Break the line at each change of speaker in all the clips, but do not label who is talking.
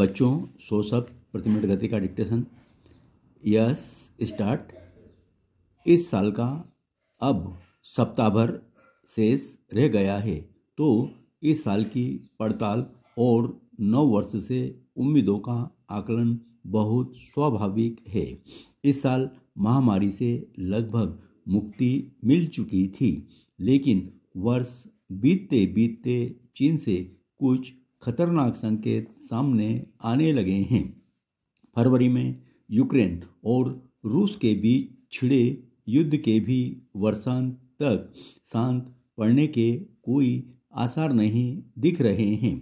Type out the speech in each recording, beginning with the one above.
बच्चों सौ सब प्रति मिनट गति का डिक्टेशन यस स्टार्ट इस साल का अब सप्ताह भर शेष रह गया है तो इस साल की पड़ताल और नौ वर्ष से उम्मीदों का आकलन बहुत स्वाभाविक है इस साल महामारी से लगभग मुक्ति मिल चुकी थी लेकिन वर्ष बीतते बीतते चीन से कुछ खतरनाक संकेत सामने आने लगे हैं फरवरी में यूक्रेन और रूस के बीच छिड़े युद्ध के भी वर्षांत तक शांत पड़ने के कोई आसार नहीं दिख रहे हैं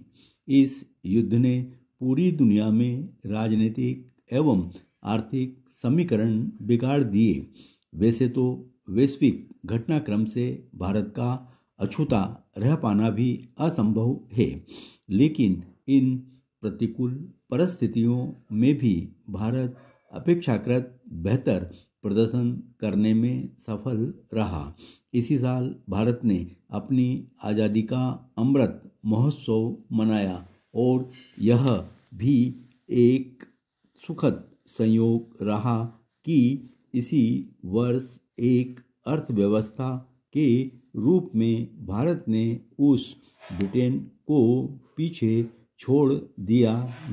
इस युद्ध ने पूरी दुनिया में राजनीतिक एवं आर्थिक समीकरण बिगाड़ दिए वैसे तो वैश्विक घटनाक्रम से भारत का अछूता रह पाना भी असंभव है लेकिन इन प्रतिकूल परिस्थितियों में भी भारत अपेक्षाकृत बेहतर प्रदर्शन करने में सफल रहा इसी साल भारत ने अपनी आज़ादी का अमृत महोत्सव मनाया और यह भी एक सुखद संयोग रहा कि इसी वर्ष एक अर्थव्यवस्था के रूप में भारत ने उस ब्रिटेन को पीछे छोड़ दिया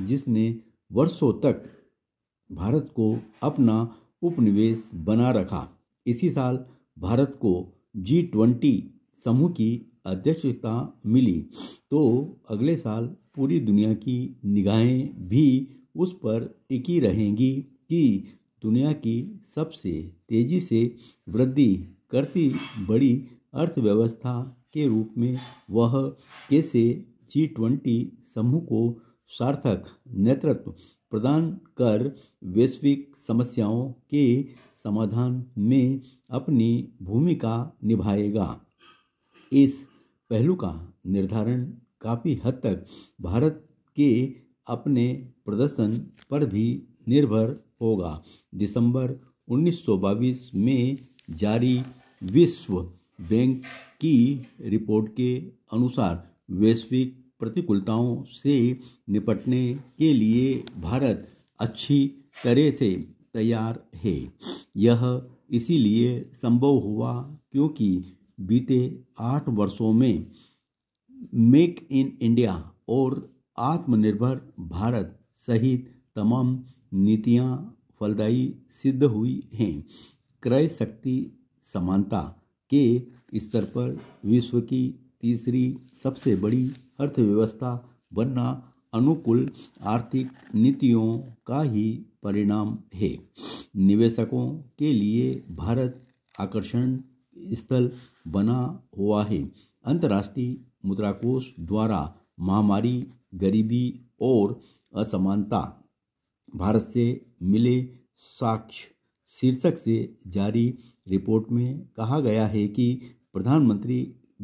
जिसने वर्षों तक भारत को अपना उपनिवेश बना रखा इसी साल भारत को जी ट्वेंटी समूह की अध्यक्षता मिली तो अगले साल पूरी दुनिया की निगाहें भी उस पर टिकी रहेंगी कि दुनिया की सबसे तेज़ी से वृद्धि करती बड़ी अर्थव्यवस्था के रूप में वह कैसे जी ट्वेंटी समूह को सार्थक नेतृत्व प्रदान कर वैश्विक समस्याओं के समाधान में अपनी भूमिका निभाएगा इस पहलू का निर्धारण काफ़ी हद तक भारत के अपने प्रदर्शन पर भी निर्भर होगा दिसंबर 1922 में जारी विश्व बैंक की रिपोर्ट के अनुसार वैश्विक प्रतिकूलताओं से निपटने के लिए भारत अच्छी तरह से तैयार है यह इसीलिए संभव हुआ क्योंकि बीते आठ वर्षों में मेक इन इंडिया और आत्मनिर्भर भारत सहित तमाम नीतियां फलदायी सिद्ध हुई हैं क्रय शक्ति समानता के स्तर पर विश्व की तीसरी सबसे बड़ी अर्थव्यवस्था बनना अनुकूल आर्थिक नीतियों का ही परिणाम है निवेशकों के लिए भारत आकर्षण स्थल बना हुआ है अंतर्राष्ट्रीय मुद्रा कोष द्वारा महामारी गरीबी और असमानता भारत से मिले साक्ष्य शीर्षक से जारी रिपोर्ट में कहा गया है कि प्रधानमंत्री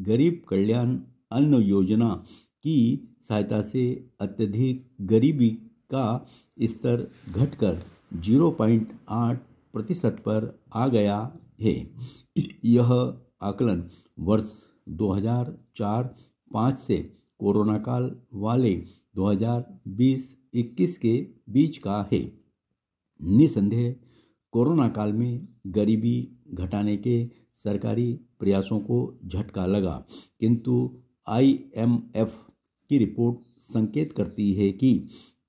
गरीब कल्याण अन्न योजना की सहायता से अत्यधिक गरीबी का स्तर घटकर 0.8 प्रतिशत पर आ गया है यह आकलन वर्ष 2004-5 से कोरोना काल वाले 2020-21 के बीच का है निसंदेह कोरोना काल में गरीबी घटाने के सरकारी प्रयासों को झटका लगा किंतु आईएमएफ की रिपोर्ट संकेत करती है कि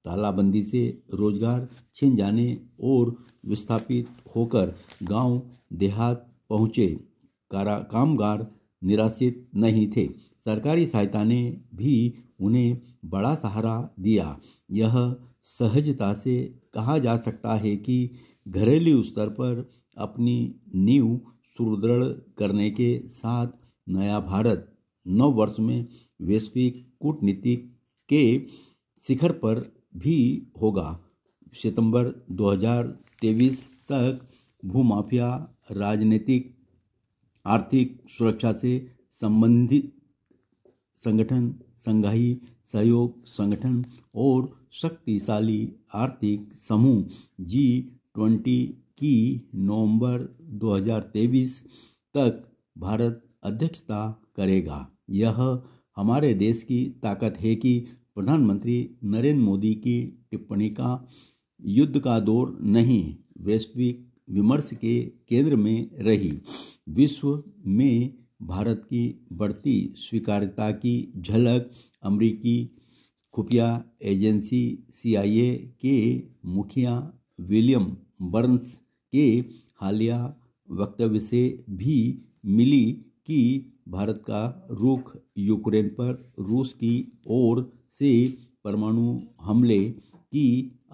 तालाबंदी से रोजगार छिन जाने और विस्थापित होकर गांव देहात पहुंचे कारा कामगार निराशित नहीं थे सरकारी सहायता ने भी उन्हें बड़ा सहारा दिया यह सहजता से कहा जा सकता है कि घरेलू स्तर पर अपनी नींव सुदृढ़ करने के साथ नया भारत नौ वर्ष में वैश्विक कूटनीति के शिखर पर भी होगा सितंबर 2023 तक भूमाफिया राजनीतिक आर्थिक सुरक्षा से संबंधित संगठन संघाई सहयोग संगठन और शक्तिशाली आर्थिक समूह जी ट्वेंटी की नवंबर 2023 तक भारत अध्यक्षता करेगा यह हमारे देश की ताकत है कि प्रधानमंत्री नरेंद्र मोदी की टिप्पणी का युद्ध का दौर नहीं वैश्विक विमर्श के केंद्र में रही विश्व में भारत की बढ़ती स्वीकार्यता की झलक अमरीकी खुफिया एजेंसी सीआईए के मुखिया विलियम बर्न्स के हालिया वक्तव्य से भी मिली कि भारत का रुख यूक्रेन पर रूस की ओर से परमाणु हमले की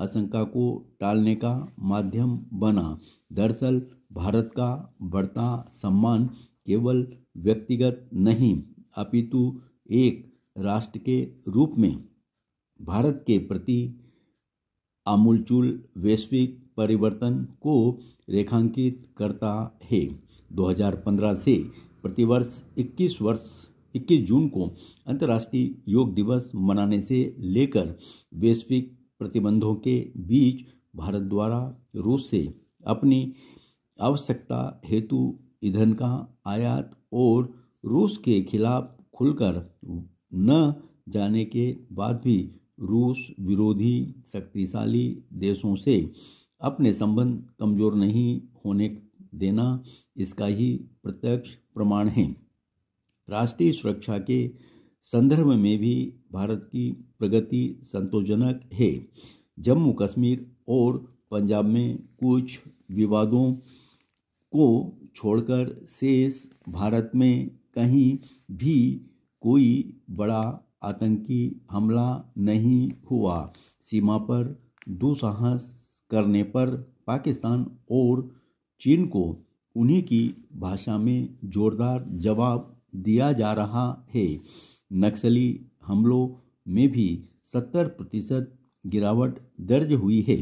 आशंका को टालने का माध्यम बना दरअसल भारत का बढ़ता सम्मान केवल व्यक्तिगत नहीं अपितु एक राष्ट्र के रूप में भारत के प्रति आमूलचूल वैश्विक परिवर्तन को रेखांकित करता है 2015 से प्रतिवर्ष 21 वर्ष 21 जून को अंतर्राष्ट्रीय योग दिवस मनाने से लेकर वैश्विक प्रतिबंधों के बीच भारत द्वारा रूस से अपनी आवश्यकता हेतु ईंधन का आयात और रूस के खिलाफ खुलकर न जाने के बाद भी रूस विरोधी शक्तिशाली देशों से अपने संबंध कमजोर नहीं होने देना इसका ही प्रत्यक्ष प्रमाण है राष्ट्रीय सुरक्षा के संदर्भ में भी भारत की प्रगति संतोषजनक है जम्मू कश्मीर और पंजाब में कुछ विवादों को छोड़कर शेष भारत में कहीं भी कोई बड़ा आतंकी हमला नहीं हुआ सीमा पर दुसाहस करने पर पाकिस्तान और चीन को उन्हीं की भाषा में जोरदार जवाब दिया जा रहा है नक्सली हमलों में भी सत्तर प्रतिशत गिरावट दर्ज हुई है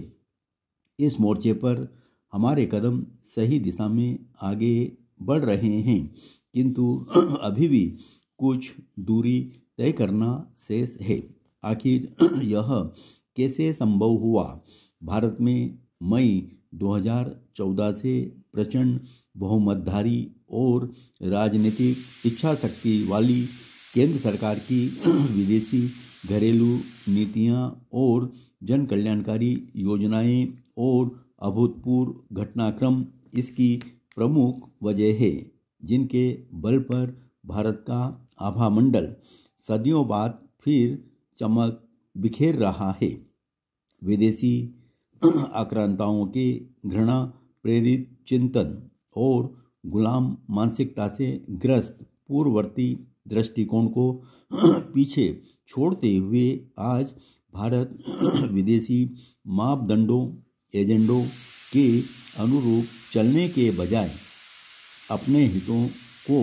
इस मोर्चे पर हमारे कदम सही दिशा में आगे बढ़ रहे हैं किंतु अभी भी कुछ दूरी तय करना शेष है आखिर यह कैसे संभव हुआ भारत में मई 2014 से प्रचंड बहुमतधारी और राजनीतिक इच्छा शक्ति वाली केंद्र सरकार की विदेशी घरेलू नीतियां और जन कल्याणकारी योजनाएं और अभूतपूर्व घटनाक्रम इसकी प्रमुख वजह है जिनके बल पर भारत का आभामंडल सदियों बाद फिर चमक बिखेर रहा है विदेशी आक्रांताओं के घृणा प्रेरित चिंतन और गुलाम मानसिकता से ग्रस्त पूर्ववर्ती दृष्टिकोण को पीछे छोड़ते हुए आज भारत विदेशी मापदंडों एजेंडों के अनुरूप चलने के बजाय अपने हितों को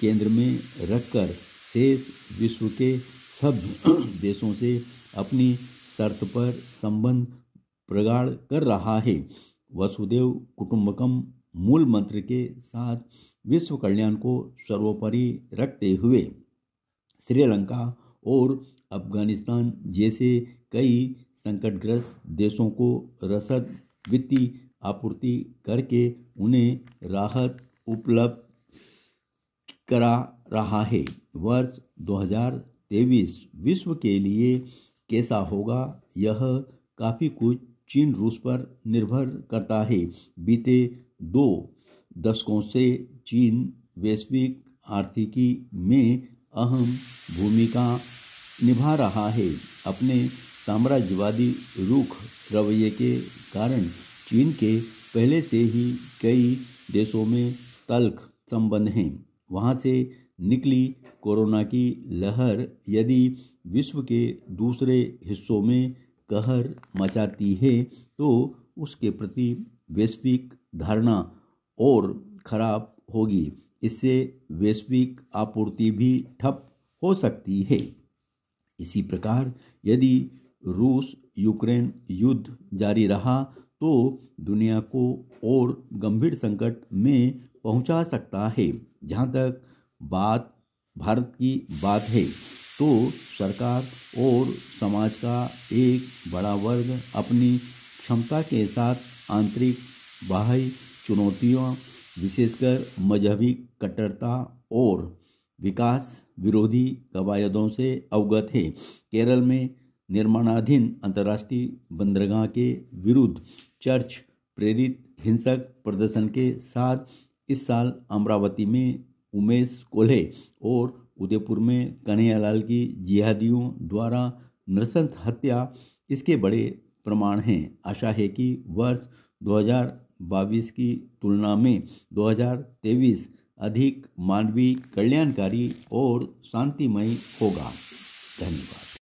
केंद्र में रखकर से विश्व के सब देशों से अपनी शर्त पर संबंध प्रगाढ़ कर रहा है वसुदेव कुटुंबकम मूल मंत्र के साथ विश्व कल्याण को सर्वोपरि रखते हुए श्रीलंका और अफगानिस्तान जैसे कई संकटग्रस्त देशों को रसद वित्तीय आपूर्ति करके उन्हें राहत उपलब्ध करा रहा है वर्ष 2023 विश्व के लिए कैसा होगा यह काफ़ी कुछ चीन रूस पर निर्भर करता है बीते दो दशकों से चीन वैश्विक आर्थिकी में अहम भूमिका निभा रहा है अपने साम्राज्यवादी रुख रवैये के कारण चीन के पहले से ही कई देशों में तल्ख संबंध हैं वहाँ से निकली कोरोना की लहर यदि विश्व के दूसरे हिस्सों में कहर मचाती है तो उसके प्रति वैश्विक धारणा और खराब होगी इससे वैश्विक आपूर्ति भी ठप हो सकती है इसी प्रकार यदि रूस यूक्रेन युद्ध जारी रहा तो दुनिया को और गंभीर संकट में पहुंचा सकता है जहां तक बात भारत की बात है तो सरकार और समाज का एक बड़ा वर्ग अपनी क्षमता के साथ आंतरिक बाह्य चुनौतियों विशेषकर मजहबी कट्टरता और विकास विरोधी कवायदों से अवगत है केरल में निर्माणाधीन अंतर्राष्ट्रीय बंदरगाह के विरुद्ध चर्च प्रेरित हिंसक प्रदर्शन के साथ इस साल अमरावती में उमेश कोल्हे और उदयपुर में कन्हैयालाल की जिहादियों द्वारा नृसंत हत्या इसके बड़े प्रमाण हैं आशा है कि वर्ष 2022 की तुलना में 2023 अधिक मानवीय कल्याणकारी और शांतिमय होगा धन्यवाद